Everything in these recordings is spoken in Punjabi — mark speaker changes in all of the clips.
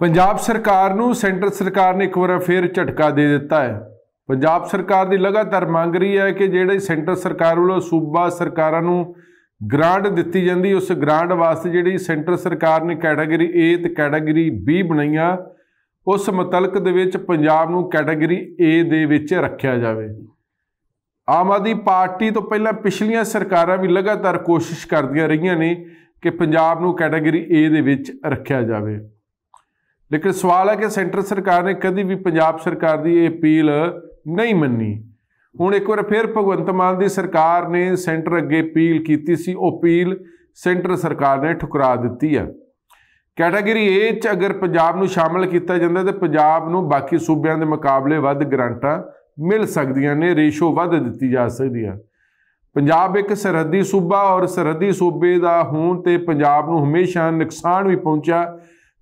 Speaker 1: ਪੰਜਾਬ ਸਰਕਾਰ ਨੂੰ ਸੈਂਟਰ ਸਰਕਾਰ ਨੇ ਇੱਕ ਵਾਰ ਫੇਰ ਝਟਕਾ ਦੇ ਦਿੱਤਾ ਹੈ ਪੰਜਾਬ ਸਰਕਾਰ ਦੀ ਲਗਾਤਾਰ ਮੰਗ ਰਹੀ ਹੈ ਕਿ ਜਿਹੜੇ ਸੈਂਟਰ ਸਰਕਾਰ ਵੱਲੋਂ ਸੂਬਾ ਸਰਕਾਰਾਂ ਨੂੰ ਗ੍ਰਾਂਟ ਦਿੱਤੀ ਜਾਂਦੀ ਉਸ ਗ੍ਰਾਂਟ ਵਾਸਤੇ ਜਿਹੜੀ ਸੈਂਟਰ ਸਰਕਾਰ ਨੇ ਕੈਟਾਗਰੀ A ਤੇ ਕੈਟਾਗਰੀ B ਬਣਾਈਆਂ ਉਸ ਮਤਲਕ ਦੇ ਵਿੱਚ ਪੰਜਾਬ ਨੂੰ ਕੈਟਾਗਰੀ A ਦੇ ਵਿੱਚ ਰੱਖਿਆ ਜਾਵੇ ਆਮ ਆਦੀ ਪਾਰਟੀ ਤੋਂ ਪਹਿਲਾਂ ਪਿਛਲੀਆਂ ਸਰਕਾਰਾਂ ਵੀ ਲਗਾਤਾਰ ਕੋਸ਼ਿਸ਼ ਕਰਦੀਆਂ ਰਹੀਆਂ ਨੇ ਕਿ ਪੰਜਾਬ ਨੂੰ ਕੈਟਾਗਰੀ A ਦੇ ਵਿੱਚ ਰੱਖਿਆ ਜਾਵੇ ਲੇਕਿਨ ਸਵਾਲ ਹੈ ਕਿ ਸੈਂਟਰ ਸਰਕਾਰ ਨੇ ਕਦੀ ਵੀ ਪੰਜਾਬ ਸਰਕਾਰ ਦੀ ਇਹ ਅਪੀਲ ਨਹੀਂ ਮੰਨੀ ਹੁਣ ਇੱਕ ਵਾਰ ਫਿਰ ਭਗਵੰਤ ਮਾਨ ਦੀ ਸਰਕਾਰ ਨੇ ਸੈਂਟਰ ਅੱਗੇ ਅਪੀਲ ਕੀਤੀ ਸੀ ਉਹ ਅਪੀਲ ਸੈਂਟਰ ਸਰਕਾਰ ਨੇ ਠੁਕਰਾ ਦਿੱਤੀ ਹੈ ਕੈਟਾਗਰੀ ਏ ਚ ਅਗਰ ਪੰਜਾਬ ਨੂੰ ਸ਼ਾਮਲ ਕੀਤਾ ਜਾਂਦਾ ਤੇ ਪੰਜਾਬ ਨੂੰ ਬਾਕੀ ਸੂਬਿਆਂ ਦੇ ਮੁਕਾਬਲੇ ਵੱਧ ਗਰੰਟਾਂ ਮਿਲ ਸਕਦੀਆਂ ਨੇ ਰੇਸ਼ੋ ਵੱਧ ਦਿੱਤੀ ਜਾ ਸਕਦੀ ਹੈ ਪੰਜਾਬ ਇੱਕ ਸਰਹੱਦੀ ਸੂਬਾ ਔਰ ਸਰਹੱਦੀ ਸੂਬੇ ਦਾ ਹੋਣ ਤੇ ਪੰਜਾਬ ਨੂੰ ਹਮੇਸ਼ਾ ਨੁਕਸਾਨ ਵੀ ਪਹੁੰਚਿਆ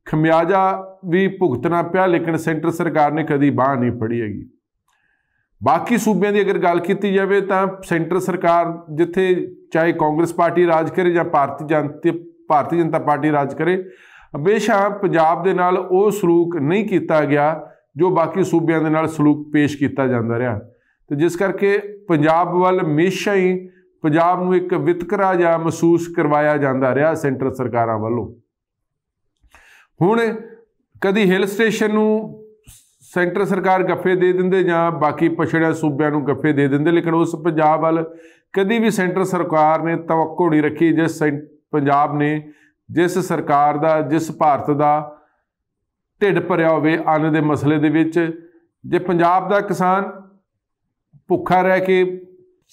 Speaker 1: ਖਮਿਆਜਾ ਵੀ ਭੁਗਤਣਾ ਪਿਆ ਲੇਕਿਨ ਸੈਂਟਰ ਸਰਕਾਰ ਨੇ ਕਦੀ ਬਾਹ ਨਹੀਂ ਫੜੀ ਹੈਗੀ ਬਾਕੀ ਸੂਬਿਆਂ ਦੀ ਅਗਰ ਗੱਲ ਕੀਤੀ ਜਾਵੇ ਤਾਂ ਸੈਂਟਰ ਸਰਕਾਰ ਜਿੱਥੇ ਚਾਹੇ ਕਾਂਗਰਸ ਪਾਰਟੀ ਰਾਜ ਕਰੇ ਜਾਂ ਭਾਰਤੀ ਜਨਤਾ ਭਾਰਤੀ ਜਨਤਾ ਪਾਰਟੀ ਰਾਜ ਕਰੇ ਹਮੇਸ਼ਾ ਪੰਜਾਬ ਦੇ ਨਾਲ ਉਹ ਸਲੂਕ ਨਹੀਂ ਕੀਤਾ ਗਿਆ ਜੋ ਬਾਕੀ ਸੂਬਿਆਂ ਦੇ ਨਾਲ ਸਲੂਕ ਪੇਸ਼ ਕੀਤਾ ਜਾਂਦਾ ਰਿਹਾ ਤੇ ਜਿਸ ਕਰਕੇ ਪੰਜਾਬ ਵੱਲ ਹਮੇਸ਼ਾ ਹੀ ਪੰਜਾਬ ਨੂੰ ਇੱਕ ਵਿਤਕਰਾ ਜਾਂ ਮਹਿਸੂਸ ਕਰਵਾਇਆ ਜਾਂਦਾ ਰਿਹਾ ਸੈਂਟਰ ਸਰਕਾਰਾਂ ਵੱਲੋਂ ਹੁਣ ਕਦੀ ਹਿਲ ਸਟੇਸ਼ਨ ਨੂੰ ਸੈਂਟਰ ਸਰਕਾਰ ਗੱਫੇ ਦੇ ਦਿੰਦੇ ਜਾਂ ਬਾਕੀ ਪਛੜਿਆ ਸੂਬਿਆਂ ਨੂੰ ਗੱਫੇ ਦੇ ਦਿੰਦੇ ਲੇਕਿਨ ਉਸ ਪੰਜਾਬ ਵੱਲ ਕਦੀ ਵੀ ਸੈਂਟਰ ਸਰਕਾਰ ਨੇ ਤਵੱਕੋ ਨਹੀਂ ਰੱਖੀ ਜਿਸ ਪੰਜਾਬ ਨੇ ਜਿਸ ਸਰਕਾਰ ਦਾ ਜਿਸ ਭਾਰਤ ਦਾ ਢਿੱਡ ਭਰਿਆ ਹੋਵੇ ਅੰਨ ਦੇ ਮਸਲੇ ਦੇ ਵਿੱਚ ਜੇ ਪੰਜਾਬ ਦਾ ਕਿਸਾਨ ਭੁੱਖਾ ਰਹਿ ਕੇ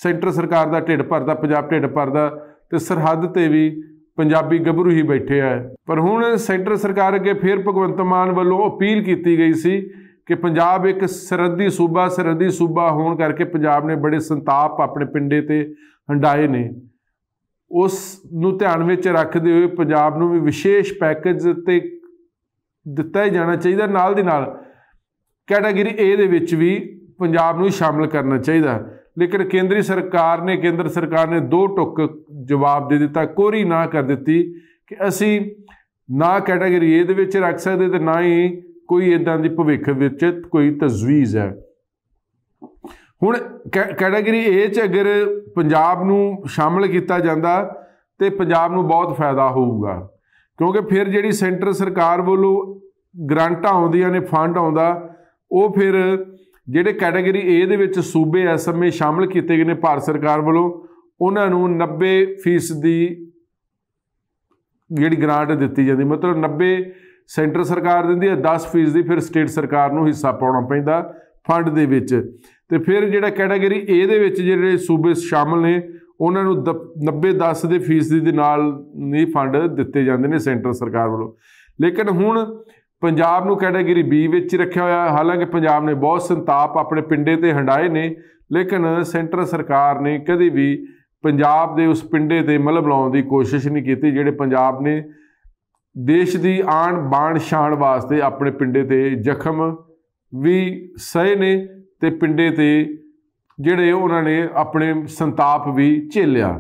Speaker 1: ਸੈਂਟਰ ਸਰਕਾਰ ਦਾ ਢਿੱਡ ਭਰਦਾ ਪੰਜਾਬ ਢਿੱਡ ਭਰਦਾ ਤੇ ਸਰਹੱਦ ਤੇ ਵੀ ਪੰਜਾਬੀ ਗੱਭਰੂ ਹੀ ਬੈਠੇ ਆ ਪਰ ਹੁਣ ਸੈਂਟਰ ਸਰਕਾਰ ਅੱਗੇ ਫੇਰ ਭਗਵੰਤ ਮਾਨ ਵੱਲੋਂ ਅਪੀਲ ਕੀਤੀ ਗਈ ਸੀ ਕਿ ਪੰਜਾਬ ਇੱਕ ਸਰਹੱਦੀ ਸੂਬਾ ਸਰਹੱਦੀ ਸੂਬਾ ਹੋਣ ਕਰਕੇ ਪੰਜਾਬ ਨੇ ਬੜੇ ਸੰਤਾਪ ਆਪਣੇ ਪਿੰਡੇ ਤੇ ਹੰਡਾਏ ਨੇ ਉਸ ਨੂੰ ਧਿਆਨ ਵਿੱਚ ਰੱਖਦੇ ਹੋਏ ਪੰਜਾਬ ਨੂੰ ਵੀ ਵਿਸ਼ੇਸ਼ ਪੈਕੇਜ ਤੇ ਦਿੱਤਾ ਜਾਣਾ ਚਾਹੀਦਾ ਨਾਲ ਦੀ ਨਾਲ ਕੈਟਾਗਰੀ A ਦੇ ਵਿੱਚ ਵੀ ਪੰਜਾਬ ਨੂੰ ਸ਼ਾਮਲ ਕਰਨਾ ਚਾਹੀਦਾ ਲੇਕਿਨ ਕੇਂਦਰੀ ਸਰਕਾਰ ਨੇ ਕੇਂਦਰ ਸਰਕਾਰ ਨੇ ਦੋ ਟੁਕ ਜਵਾਬ ਦੇ ਦਿੱਤਾ ਕੋਰੀ ਨਾ ਕਰ ਦਿੱਤੀ ਕਿ ਅਸੀਂ ਨਾ ਕੈਟਾਗਰੀ ਇਹ ਦੇ ਵਿੱਚ ਰੱਖ ਸਕਦੇ ਤੇ ਨਾ ਹੀ ਕੋਈ ਇਦਾਂ ਦੀ ਭਵਿੱਖ ਵਿੱਚ ਕੋਈ ਤਜਵੀਜ਼ ਹੈ ਹੁਣ ਕੈਟਾਗਰੀ ਏ ਚ ਅਗਰ ਪੰਜਾਬ ਨੂੰ ਸ਼ਾਮਲ ਕੀਤਾ ਜਾਂਦਾ ਤੇ ਪੰਜਾਬ ਨੂੰ ਬਹੁਤ ਫਾਇਦਾ ਹੋਊਗਾ ਕਿਉਂਕਿ ਫਿਰ ਜਿਹੜੀ ਸੈਂਟਰ ਸਰਕਾਰ ਵੱਲੋਂ ਗ੍ਰਾਂਟਾਂ ਆਉਂਦੀਆਂ ਨੇ ਫੰਡ ਆਉਂਦਾ ਉਹ ਫਿਰ ਜਿਹੜੇ ਕੈਟਾਗਰੀ A ਦੇ ਵਿੱਚ ਸੂਬੇ ਐਸਐਮਏ ਸ਼ਾਮਲ ਕੀਤੇ ਗਏ ਨੇ ਭਾਰਤ ਸਰਕਾਰ ਵੱਲੋਂ ਉਹਨਾਂ ਨੂੰ 90% ਦੀ ਜਿਹੜੀ ਗ੍ਰਾਂਟ ਦਿੱਤੀ ਜਾਂਦੀ ਮਤਲਬ 90 ਸੈਂਟਰ ਸਰਕਾਰ ਦਿੰਦੀ ਹੈ 10% ਦੀ ਫਿਰ ਸਟੇਟ ਸਰਕਾਰ ਨੂੰ ਹਿੱਸਾ ਪਾਉਣਾ ਪੈਂਦਾ ਫੰਡ ਦੇ ਵਿੱਚ ਤੇ ਫਿਰ ਜਿਹੜਾ ਕੈਟਾਗਰੀ A ਦੇ ਵਿੱਚ ਜਿਹੜੇ ਸੂਬੇ ਸ਼ਾਮਲ ਨੇ ਉਹਨਾਂ ਨੂੰ 90 10 ਦੇ ਫੀਸਦੀ ਦੇ ਨਾਲ ਨਹੀਂ ਫੰਡ ਦਿੱਤੇ ਜਾਂਦੇ ਨੇ ਸੈਂਟਰ ਸਰਕਾਰ ਵੱਲੋਂ ਲੇਕਿਨ ਹੁਣ ਪੰਜਾਬ ਨੂੰ ਕੈਟਾਗਰੀ ਬੀ ਵਿੱਚ ਰੱਖਿਆ ਹੋਇਆ ਹੈ ਹਾਲਾਂਕਿ ਪੰਜਾਬ ਨੇ ਬਹੁਤ ਸੰਤਾਪ ਆਪਣੇ ਪਿੰਡੇ ਤੇ ਹੰਡਾਏ ਨੇ ਲੇਕਿਨ ਸੈਂਟਰ ਸਰਕਾਰ ਨੇ ਕਦੇ ਵੀ ਪੰਜਾਬ ਦੇ ਉਸ ਪਿੰਡੇ ਤੇ ਮਲਬ ਲਾਉਣ ਦੀ ਕੋਸ਼ਿਸ਼ ਨਹੀਂ ਕੀਤੀ ਜਿਹੜੇ ਪੰਜਾਬ ਨੇ ਦੇਸ਼ ਦੀ ਆਣ ਬਾਣ ਸ਼ਾਨ ਵਾਸਤੇ ਆਪਣੇ ਪਿੰਡੇ ਤੇ ਜ਼ਖਮ ਵੀ ਸਹੇ ਨੇ ਤੇ ਪਿੰਡੇ ਤੇ ਜਿਹੜੇ ਉਹਨਾਂ ਨੇ ਆਪਣੇ ਸੰਤਾਪ ਵੀ ਝੇਲਿਆ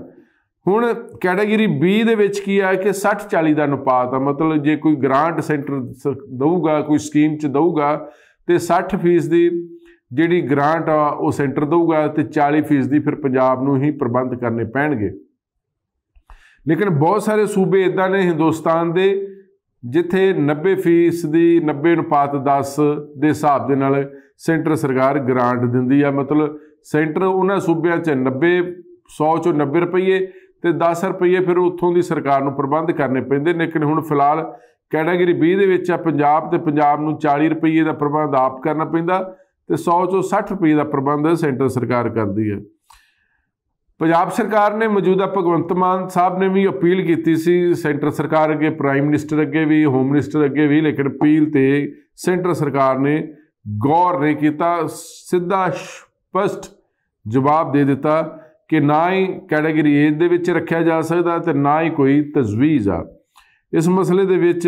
Speaker 1: ਹੁਣ ਕੈਟਾਗਰੀ B ਦੇ ਵਿੱਚ ਕੀ ਆ ਕਿ 60 40 ਦਾ ਅਨੁਪਾਤ ਆ ਮਤਲਬ ਜੇ ਕੋਈ ਗ੍ਰਾਂਟ ਸੈਂਟਰ ਦਊਗਾ ਕੋਈ ਸਕੀਮ ਚ ਦਊਗਾ ਤੇ 60% ਦੀ ਜਿਹੜੀ ਗ੍ਰਾਂਟ ਆ ਉਹ ਸੈਂਟਰ ਦਊਗਾ ਤੇ 40% ਦੀ ਫਿਰ ਪੰਜਾਬ ਨੂੰ ਹੀ ਪ੍ਰਬੰਧ ਕਰਨੇ ਪੈਣਗੇ ਲੇਕਿਨ ਬਹੁਤ ਸਾਰੇ ਸੂਬੇ ਇਦਾਂ ਨੇ ਹਿੰਦੁਸਤਾਨ ਦੇ ਜਿੱਥੇ 90% ਦੀ 90 ਅਨੁਪਾਤ 10 ਦੇ ਹਿਸਾਬ ਦੇ ਨਾਲ ਸੈਂਟਰ ਸਰਕਾਰ ਗ੍ਰਾਂਟ ਦਿੰਦੀ ਆ ਮਤਲਬ ਸੈਂਟਰ ਉਹਨਾਂ ਸੂਬਿਆਂ 'ਚ 90 100 ਚੋਂ 90 ਰੁਪਏ ਤੇ 10 ਰੁਪਏ ਫਿਰ ਉੱਥੋਂ ਦੀ ਸਰਕਾਰ ਨੂੰ ਪ੍ਰਬੰਧ ਕਰਨੇ ਪੈਂਦੇ ਨੇ ਕਿ ਹੁਣ ਫਿਲਹਾਲ ਕੈਟਾਗਰੀ 20 ਦੇ ਵਿੱਚ ਆ ਪੰਜਾਬ ਤੇ ਪੰਜਾਬ ਨੂੰ 40 ਰੁਪਏ ਦਾ ਪ੍ਰਬੰਧ ਆਪ ਕਰਨਾ ਪੈਂਦਾ ਤੇ 100 ਚੋਂ 60 ਰੁਪਏ ਦਾ ਪ੍ਰਬੰਧ ਸੈਂਟਰ ਸਰਕਾਰ ਕਰਦੀ ਹੈ ਪੰਜਾਬ ਸਰਕਾਰ ਨੇ ਮੌਜੂਦਾ ਭਗਵੰਤ ਮਾਨ ਸਾਹਿਬ ਨੇ ਵੀ ਅਪੀਲ ਕੀਤੀ ਸੀ ਸੈਂਟਰ ਸਰਕਾਰ ਅੱਗੇ ਪ੍ਰਾਈਮ ਮਿਨਿਸਟਰ ਅੱਗੇ ਵੀ ਹੋਮ ਮਿਨਿਸਟਰ ਅੱਗੇ ਵੀ ਲੇਕਿਨ ਅਪੀਲ ਤੇ ਸੈਂਟਰ ਸਰਕਾਰ ਨੇ ਗੌਰ ਨਹੀਂ ਕੀਤਾ ਸਿੱਧਾ ਸਪਸ਼ਟ ਜਵਾਬ ਦੇ ਦਿੱਤਾ ਕਿ ਨਾ ਹੀ ਕੈਟਾਗਰੀ ਏਜ ਦੇ ਵਿੱਚ ਰੱਖਿਆ ਜਾ ਸਕਦਾ ਤੇ ਨਾ ਹੀ ਕੋਈ ਤਜਵੀਜ਼ ਆ ਇਸ ਮਸਲੇ ਦੇ ਵਿੱਚ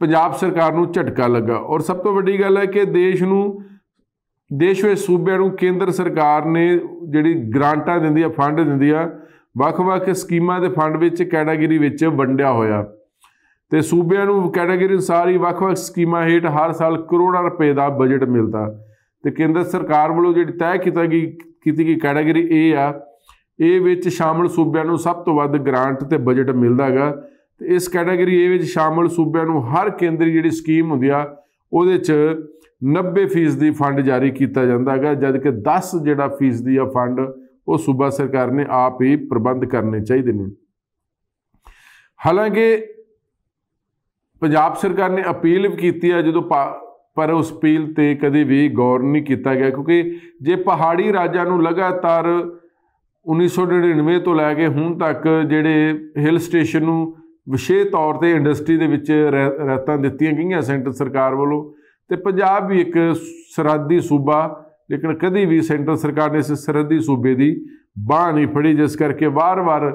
Speaker 1: ਪੰਜਾਬ ਸਰਕਾਰ ਨੂੰ ਝਟਕਾ ਲੱਗਾ ਔਰ ਸਭ ਤੋਂ ਵੱਡੀ ਗੱਲ ਹੈ ਕਿ ਦੇਸ਼ ਨੂੰ ਦੇਸ਼ ਵਿੱਚ ਸੂਬਿਆਂ ਨੂੰ ਕੇਂਦਰ ਸਰਕਾਰ ਨੇ ਜਿਹੜੀ ਗ੍ਰਾਂਟਾਂ ਦਿੰਦੀ ਆ ਫੰਡ ਦਿੰਦੀ ਆ ਵੱਖ-ਵੱਖ ਸਕੀਮਾਂ ਦੇ ਫੰਡ ਵਿੱਚ ਕੈਟਾਗਰੀ ਵਿੱਚ ਵੰਡਿਆ ਹੋਇਆ ਤੇ ਸੂਬਿਆਂ ਨੂੰ ਕੈਟਾਗਰੀ ਅਨੁਸਾਰ ਹੀ ਵੱਖ-ਵੱਖ ਸਕੀਮਾਂ ਹੇਠ ਹਰ ਸਾਲ ਕਰੋੜਾਂ ਰੁਪਏ ਦਾ ਬਜਟ ਮਿਲਦਾ ਤੇ ਕੇਂਦਰ ਸਰਕਾਰ ਵੱਲੋਂ ਜਿਹੜੀ ਤੈਅ ਕੀਤਾ ਗਈ ਕੀਤੀ ਗਈ ਕੈਟਾਗਰੀ A ਆ ਇਹ ਵਿੱਚ ਸ਼ਾਮਲ ਸੂਬਿਆਂ ਨੂੰ ਸਭ ਤੋਂ ਵੱਧ ਗ੍ਰਾਂਟ ਤੇ ਬਜਟ ਮਿਲਦਾਗਾ ਤੇ ਇਸ ਕੈਟਾਗਰੀ A ਵਿੱਚ ਸ਼ਾਮਲ ਸੂਬਿਆਂ ਨੂੰ ਹਰ ਕੇਂਦਰੀ ਜਿਹੜੀ ਸਕੀਮ ਹੁੰਦੀ ਆ ਉਹਦੇ 'ਚ 90% ਦੀ ਫੰਡ ਜਾਰੀ ਕੀਤਾ ਜਾਂਦਾ ਹੈਗਾ ਕਿ 10 ਜਿਹੜਾ ਫੀਸਦੀ ਆ ਫੰਡ ਉਹ ਸੂਬਾ ਸਰਕਾਰ ਨੇ ਆਪ ਹੀ ਪ੍ਰਬੰਧ ਕਰਨੇ ਚਾਹੀਦੇ ਨੇ ਹਾਲਾਂਕਿ ਪੰਜਾਬ ਸਰਕਾਰ ਨੇ ਅਪੀਲ ਵੀ ਕੀਤੀ ਆ ਜਦੋਂ ਪਰ ਉਸ ਪੀਲ ਤੇ ਕਦੇ ਵੀ ਗੌਰ ਨਹੀਂ ਕੀਤਾ ਗਿਆ ਕਿਉਂਕਿ ਜੇ ਪਹਾੜੀ ਰਾਜਾਂ ਨੂੰ ਲਗਾਤਾਰ 1999 ਤੋਂ ਲੈ ਕੇ ਹੁਣ ਤੱਕ ਜਿਹੜੇ ਹਿਲ ਸਟੇਸ਼ਨ ਨੂੰ ਵਿਸ਼ੇਸ਼ ਤੌਰ ਤੇ ਇੰਡਸਟਰੀ ਦੇ ਵਿੱਚ ਰਹਿਤਾਂ ਦਿੱਤੀਆਂ ਗਈਆਂ ਸੈਂਟਰ ਸਰਕਾਰ ਵੱਲੋਂ ਤੇ ਪੰਜਾਬ ਵੀ ਇੱਕ ਸਰਹੱਦੀ ਸੂਬਾ ਲੇਕਿਨ ਕਦੀ ਵੀ ਸੈਂਟਰ ਸਰਕਾਰ ਨੇ ਇਸ ਸਰਹੱਦੀ ਸੂਬੇ ਦੀ ਬਾਹ ਨਹੀਂ ਫੜੀ ਜਿਸ ਕਰਕੇ ਵਾਰ-ਵਾਰ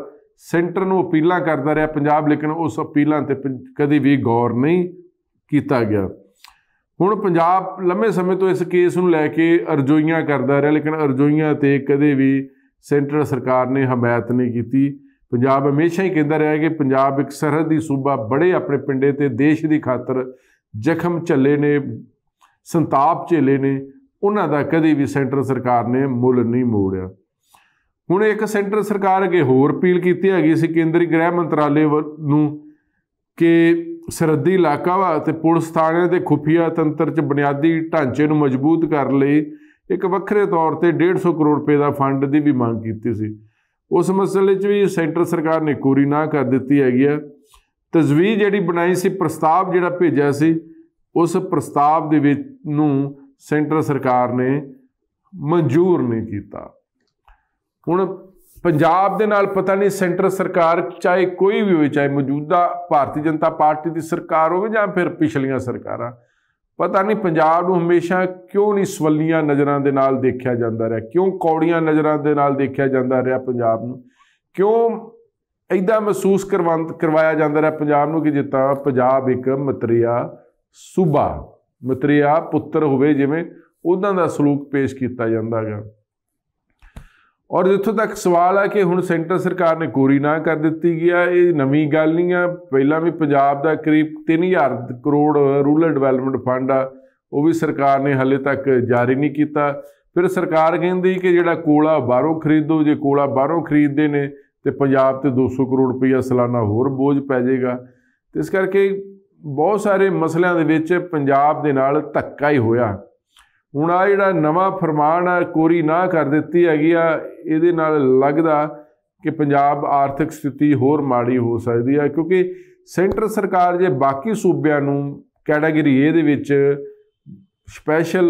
Speaker 1: ਸੈਂਟਰ ਨੂੰ ਅਪੀਲਾਂ ਕਰਦਾ ਰਿਹਾ ਪੰਜਾਬ ਲੇਕਿਨ ਉਸ ਅਪੀਲਾਂ ਤੇ ਕਦੀ ਵੀ ਗੌਰ ਨਹੀਂ ਕੀਤਾ ਗਿਆ ਹੁਣ ਪੰਜਾਬ ਲੰਮੇ ਸਮੇਂ ਤੋਂ ਇਸ ਕੇਸ ਨੂੰ ਲੈ ਕੇ ਅਰਜ਼ੋਈਆਂ ਕਰਦਾ ਰਿਹਾ ਲੇਕਿਨ ਅਰਜ਼ੋਈਆਂ ਤੇ ਕਦੇ ਵੀ ਸੈਂਟਰ ਸਰਕਾਰ ਨੇ ਹਮਾਇਤ ਨਹੀਂ ਕੀਤੀ ਪੰਜਾਬ ਹਮੇਸ਼ਾ ਹੀ ਕਹਿੰਦਾ ਰਿਹਾ ਕਿ ਪੰਜਾਬ ਇੱਕ ਸਰਹੱਦੀ ਸੂਬਾ ਬੜੇ ਆਪਣੇ ਪਿੰਡੇ ਤੇ ਦੇਸ਼ ਦੀ ਖਾਤਰ ਜ਼ਖਮ ਝੱਲੇ ਨੇ ਸੰਤਾਪ ਝੇਲੇ ਨੇ ਉਹਨਾਂ ਦਾ ਕਦੇ ਵੀ ਸੈਂਟਰ ਸਰਕਾਰ ਨੇ ਮੁੱਲ ਨਹੀਂ ਮੋੜਿਆ ਹੁਣ ਇੱਕ ਸੈਂਟਰ ਸਰਕਾਰ ਅਗੇ ਹੋਰ ਅਪੀਲ ਕੀਤੀ ਹੈਗੀ ਸੀ ਕੇਂਦਰੀ ਗ੍ਰਹਿ ਮੰਤਰਾਲੇ ਨੂੰ ਕਿ ਸਰਹੱਦੀ ਇਲਾਕਾ ਵਾ ਤੇ ਪੁਲਿਸ ਥਾਣੇ ਦੇ ਖੁਫੀਆ ਤੰਤਰ 'ਚ ਬੁਨਿਆਦੀ ਢਾਂਚੇ ਨੂੰ ਮਜ਼ਬੂਤ ਕਰਨ ਲਈ ਇੱਕ ਵੱਖਰੇ ਤੌਰ ਤੇ 150 ਕਰੋੜ ਰੁਪਏ ਦਾ ਫੰਡ ਦੀ ਵੀ ਮੰਗ ਕੀਤੀ ਸੀ ਉਸ ਮਸਲੇ 'ਚ ਵੀ ਸੈਂਟਰ ਸਰਕਾਰ ਨੇ ਕੋਰੀ ਨਾ ਕਰ ਦਿੱਤੀ ਹੈਗੀ ਆ ਤਜਵੀਜ਼ ਜਿਹੜੀ ਬਣਾਈ ਸੀ ਪ੍ਰਸਤਾਵ ਜਿਹੜਾ ਭੇਜਿਆ ਸੀ ਉਸ ਪ੍ਰਸਤਾਵ ਦੇ ਵਿੱਚ ਨੂੰ ਸੈਂਟਰ ਸਰਕਾਰ ਨੇ ਮਨਜ਼ੂਰ ਨਹੀਂ ਕੀਤਾ ਹੁਣ ਪੰਜਾਬ ਦੇ ਨਾਲ ਪਤਾ ਨਹੀਂ ਸੈਂਟਰ ਸਰਕਾਰ ਚਾਹੇ ਕੋਈ ਵੀ ਹੋਵੇ ਚਾਹੇ ਮੌਜੂਦਾ ਭਾਰਤੀ ਜਨਤਾ ਪਾਰਟੀ ਦੀ ਸਰਕਾਰ ਹੋਵੇ ਜਾਂ ਫਿਰ ਪਿਛਲੀਆਂ ਸਰਕਾਰਾਂ ਪਤਾ ਨਹੀਂ ਪੰਜਾਬ ਨੂੰ ਹਮੇਸ਼ਾ ਕਿਉਂ ਨਹੀਂ ਸਵੱਲੀਆਂ ਨਜ਼ਰਾਂ ਦੇ ਨਾਲ ਦੇਖਿਆ ਜਾਂਦਾ ਰਿਹਾ ਕਿਉਂ ਕੌੜੀਆਂ ਨਜ਼ਰਾਂ ਦੇ ਨਾਲ ਦੇਖਿਆ ਜਾਂਦਾ ਰਿਹਾ ਪੰਜਾਬ ਨੂੰ ਕਿਉਂ ਐਦਾਂ ਮਹਿਸੂਸ ਕਰਵੰਤ ਕਰਵਾਇਆ ਜਾਂਦਾ ਰਿਹਾ ਪੰਜਾਬ ਨੂੰ ਕਿ ਜਿੱਤਾ ਪੰਜਾਬ ਇੱਕ ਮਤਰੀਆ ਸੂਬਾ ਮਤਰੀਆ ਪੁੱਤਰ ਹੋਵੇ ਜਿਵੇਂ ਉਹਨਾਂ ਦਾ ਸਲੂਕ ਪੇਸ਼ ਕੀਤਾ ਜਾਂਦਾ ਹੈਗਾ ਔਰ ਜਿੱਥੋਂ ਤੱਕ ਸਵਾਲ ਆ ਕਿ ਹੁਣ ਸੈਂਟਰ ਸਰਕਾਰ ਨੇ ਕੋਰੀ ਨਾ ਕਰ ਦਿੱਤੀ ਗਿਆ ਇਹ ਨਵੀਂ ਗੱਲ ਨਹੀਂ ਆ ਪਹਿਲਾਂ ਵੀ ਪੰਜਾਬ ਦਾ ਕਰੀਬ 3000 ਕਰੋੜ ਰੂਰਲ ਡਿਵੈਲਪਮੈਂਟ ਫੰਡ ਆ ਉਹ ਵੀ ਸਰਕਾਰ ਨੇ ਹਲੇ ਤੱਕ ਜਾਰੀ ਨਹੀਂ ਕੀਤਾ ਫਿਰ ਸਰਕਾਰ ਕਹਿੰਦੀ ਕਿ ਜਿਹੜਾ ਕੋਲਾ ਬਾਹਰੋਂ ਖਰੀਦੋ ਜੇ ਕੋਲਾ ਬਾਹਰੋਂ ਖਰੀਦਦੇ ਨੇ ਤੇ ਪੰਜਾਬ ਤੇ 200 ਕਰੋੜ ਰੁਪਈਆ ਸਾਲਾਨਾ ਹੋਰ ਬੋਝ ਪੈ ਜਾਏਗਾ ਤੇ ਇਸ ਕਰਕੇ ਬਹੁਤ ਸਾਰੇ ਮਸਲਿਆਂ ਦੇ ਵਿੱਚ ਪੰਜਾਬ ਦੇ ਨਾਲ ਧੱਕਾ ਹੀ ਹੋਇਆ ਹੁਣ ਆ ਜਿਹੜਾ ਨਵਾਂ ਫਰਮਾਨ ਆ ਕੋਰੀ ਨਾ ਕਰ ਦਿੱਤੀ ਹੈਗੀ ਆ ਇਹਦੇ ਨਾਲ ਲੱਗਦਾ ਕਿ ਪੰਜਾਬ ਆਰਥਿਕ ਸਥਿਤੀ ਹੋਰ ਮਾੜੀ ਹੋ ਸਕਦੀ ਹੈ ਕਿਉਂਕਿ ਸੈਂਟਰ ਸਰਕਾਰ ਜੇ ਬਾਕੀ ਸੂਬਿਆਂ ਨੂੰ ਕੈਟਾਗਰੀ A ਦੇ ਵਿੱਚ ਸਪੈਸ਼ਲ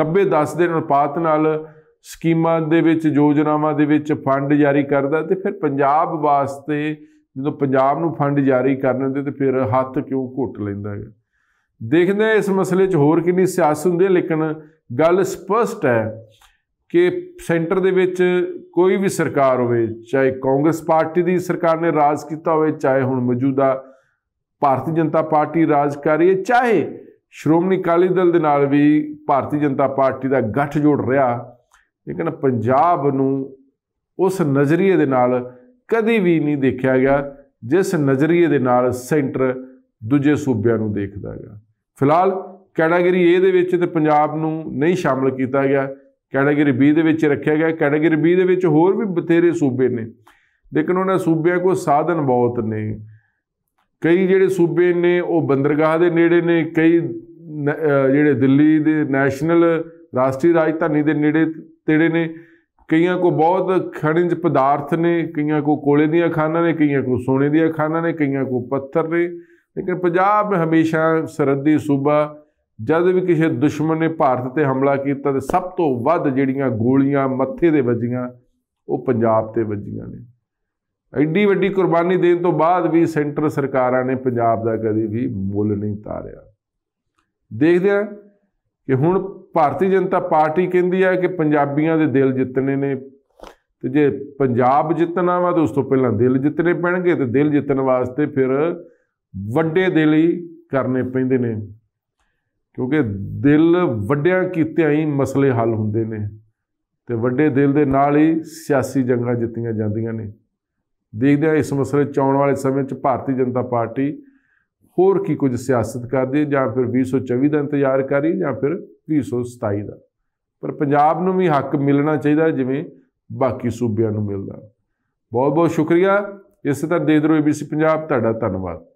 Speaker 1: 90 10 ਦੇ ਅਨੁਪਾਤ ਨਾਲ ਸਕੀਮਾਂ ਦੇ ਵਿੱਚ ਯੋਜਨਾਵਾਂ ਦੇ ਵਿੱਚ ਫੰਡ ਜਾਰੀ ਕਰਦਾ ਤੇ ਫਿਰ ਪੰਜਾਬ ਵਾਸਤੇ ਜਦੋਂ ਪੰਜਾਬ ਨੂੰ ਫੰਡ ਜਾਰੀ ਕਰਨ ਦੇ ਤੇ ਫਿਰ ਹੱਥ ਕਿਉਂ ਘੁੱਟ ਲੈਂਦਾ ਹੈ ਦੇਖਦੇ ਆ ਇਸ ਮਸਲੇ 'ਚ ਹੋਰ ਕਿੰਨੀ ਸਿਆਸਤ ਹੁੰਦੀ ਹੈ ਲੇਕਿਨ ਗੱਲ ਸਪਸ਼ਟ ਹੈ ਕਿ ਸੈਂਟਰ ਦੇ ਵਿੱਚ ਕੋਈ ਵੀ ਸਰਕਾਰ ਹੋਵੇ ਚਾਹੇ ਕਾਂਗਰਸ ਪਾਰਟੀ ਦੀ ਸਰਕਾਰ ਨੇ ਰਾਜ ਕੀਤਾ ਹੋਵੇ ਚਾਹੇ ਹੁਣ ਮੌਜੂਦਾ ਭਾਰਤੀ ਜਨਤਾ ਪਾਰਟੀ ਰਾਜ ਕਰ ਰਹੀ ਹੈ ਚਾਹੇ ਸ਼੍ਰੋਮਣੀ ਅਕਾਲੀ ਦਲ ਦੇ ਨਾਲ ਵੀ ਭਾਰਤੀ ਜਨਤਾ ਪਾਰਟੀ ਦਾ ਗੱਠ ਜੋੜ ਰਿਹਾ ਲੇਕਿਨ ਪੰਜਾਬ ਨੂੰ ਉਸ ਨਜ਼ਰੀਏ ਦੇ ਨਾਲ ਕਦੀ ਵੀ ਨਹੀਂ ਦੇਖਿਆ ਗਿਆ ਜਿਸ ਨਜ਼ਰੀਏ ਦੇ ਨਾਲ ਸੈਂਟਰ ਦੂਜੇ ਸੂਬਿਆਂ ਨੂੰ ਦੇਖਦਾ ਹੈਗਾ ਫਿਲਹਾਲ ਕੈਟਾਗਰੀ A ਦੇ ਵਿੱਚ ਤੇ ਪੰਜਾਬ ਨੂੰ ਨਹੀਂ ਸ਼ਾਮਲ ਕੀਤਾ ਗਿਆ ਕੈਟਾਗਰੀ B ਦੇ ਵਿੱਚ ਰੱਖਿਆ ਗਿਆ ਕੈਟਾਗਰੀ B ਦੇ ਵਿੱਚ ਹੋਰ ਵੀ ਬਥੇਰੇ ਸੂਬੇ ਨੇ ਲੇਕਿਨ ਉਹਨਾਂ ਸੂਬਿਆਂ ਕੋਲ ਸਾਧਨ ਬਹੁਤ ਨੇ ਕਈ ਜਿਹੜੇ ਸੂਬੇ ਨੇ ਉਹ ਬੰਦਰਗਾਹ ਦੇ ਨੇੜੇ ਨੇ ਕਈ ਜਿਹੜੇ ਦਿੱਲੀ ਦੇ ਨੈਸ਼ਨਲ ਰਾਸ਼ਟਰੀ ਰਾਜਧਾਨੀ ਦੇ ਨੇੜੇ ਤੇੜੇ ਨੇ ਕਈਆਂ ਕੋ ਬਹੁਤ ਖਣਿਜ ਪਦਾਰਥ ਨੇ ਕਈਆਂ ਕੋ ਕੋਲੇ ਦੀਆਂ ਖਾਨਾਂ ਨੇ ਕਈਆਂ ਕੋ ਸੋਨੇ ਦੀਆਂ ਖਾਨਾਂ ਨੇ ਕਈਆਂ ਕੋ ਪੱਥਰ ਨੇ ਲੇਕਿਨ ਪੰਜਾਬ ਮੇ ਹਮੇਸ਼ਾ ਸਰਹੱਦੀ ਸੂਬਾ ਜਦ ਵੀ ਕਿਸੇ ਦੁਸ਼ਮਣ ਨੇ ਭਾਰਤ ਤੇ ਹਮਲਾ ਕੀਤਾ ਤੇ ਸਭ ਤੋਂ ਵੱਧ ਜਿਹੜੀਆਂ ਗੋਲੀਆਂ ਮੱਥੇ ਦੇ ਵੱਜੀਆਂ ਉਹ ਪੰਜਾਬ ਤੇ ਵੱਜੀਆਂ ਨੇ ਐਡੀ ਵੱਡੀ ਕੁਰਬਾਨੀ ਦੇਣ ਤੋਂ ਬਾਅਦ ਵੀ ਸੈਂਟਰ ਸਰਕਾਰਾਂ ਨੇ ਪੰਜਾਬ ਦਾ ਕਦੀ ਵੀ ਮੁੱਲ ਨਹੀਂ ਤਾਰਿਆ ਦੇਖਦੇ ਆ ਕਿ ਹੁਣ ਭਾਰਤੀ ਜਨਤਾ ਪਾਰਟੀ ਕਹਿੰਦੀ ਆ ਕਿ ਪੰਜਾਬੀਆਂ ਦੇ ਦਿਲ ਜਿੱਤਣੇ ਨੇ ਤੇ ਜੇ ਪੰਜਾਬ ਜਿੱਤਣਾ ਵਾ ਤਾਂ ਉਸ ਤੋਂ ਪਹਿਲਾਂ ਦਿਲ ਜਿੱਤਣੇ ਪੈਣਗੇ ਤੇ ਦਿਲ ਜਿੱਤਣ ਵਾਸਤੇ ਫਿਰ ਵੱਡੇ ਦੇ ਲਈ ਕਰਨੇ ਪੈਂਦੇ ਨੇ ਕਿਉਂਕਿ ਦਿਲ ਵੱਡਿਆਂ ਕੀਤਿਆਂ ਹੀ ਮਸਲੇ ਹੱਲ ਹੁੰਦੇ ਨੇ ਤੇ ਵੱਡੇ ਦਿਲ ਦੇ ਨਾਲ ਹੀ ਸਿਆਸੀ ਜੰਗਾਂ ਜਿੱਤੀਆਂ ਜਾਂਦੀਆਂ ਨੇ ਦੇਖਦੇ ਆ ਇਸ ਮਸਲੇ ਚ ਆਉਣ ਵਾਲੇ ਸਮੇਂ ਚ ਭਾਰਤੀ ਜਨਤਾ ਪਾਰਟੀ ਹੋਰ ਕੀ ਕੁਝ ਸਿਆਸਤ ਕਰਦੀ ਜਾਂ ਫਿਰ 224 ਦਾ ਇੰਤਜ਼ਾਰ ਕਰੀ ਜਾਂ ਫਿਰ 227 ਦਾ ਪਰ ਪੰਜਾਬ ਨੂੰ ਵੀ ਹੱਕ ਮਿਲਣਾ ਚਾਹੀਦਾ ਜਿਵੇਂ ਬਾਕੀ ਸੂਬਿਆਂ ਨੂੰ ਮਿਲਦਾ ਬਹੁਤ ਬਹੁਤ ਸ਼ੁਕਰੀਆ ਇਸੇ ਤਰ੍ਹਾਂ ਦੇ ਦਿਓ ABC ਪੰਜਾਬ ਤੁਹਾਡਾ ਧੰਨਵਾਦ